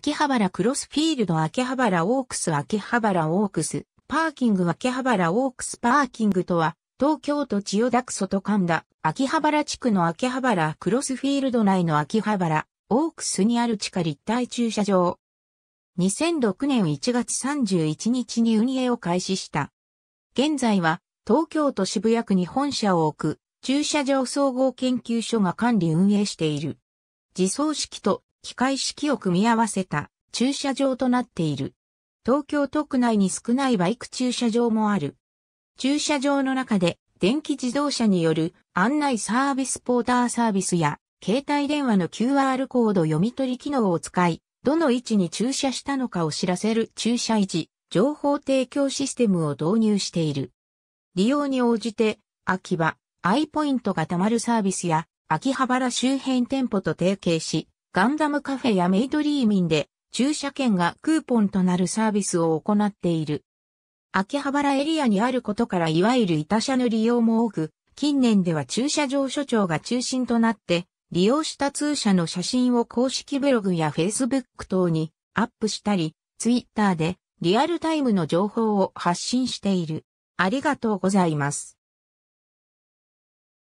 秋葉原クロスフィールド秋葉原オークス秋葉原オークスパーキング秋葉原オークスパーキングとは東京都千代田区外神田秋葉原地区の秋葉原クロスフィールド内の秋葉原オークスにある地下立体駐車場2006年1月31日に運営を開始した。現在は東京都渋谷区に本社を置く駐車場総合研究所が管理運営している。自走式と機械式を組み合わせた駐車場となっている。東京都区内に少ないバイク駐車場もある。駐車場の中で電気自動車による案内サービスポーターサービスや携帯電話の QR コード読み取り機能を使い、どの位置に駐車したのかを知らせる駐車位置、情報提供システムを導入している。利用に応じて、秋葉、アイポイントが貯まるサービスや、秋葉原周辺店舗と提携し、ガンダムカフェやメイドリーミンで駐車券がクーポンとなるサービスを行っている。秋葉原エリアにあることからいわゆる板車の利用も多く、近年では駐車場所長が中心となって、利用した通車の写真を公式ブログやフェイスブック等にアップしたり、ツイッターでリアルタイムの情報を発信している。ありがとうございます。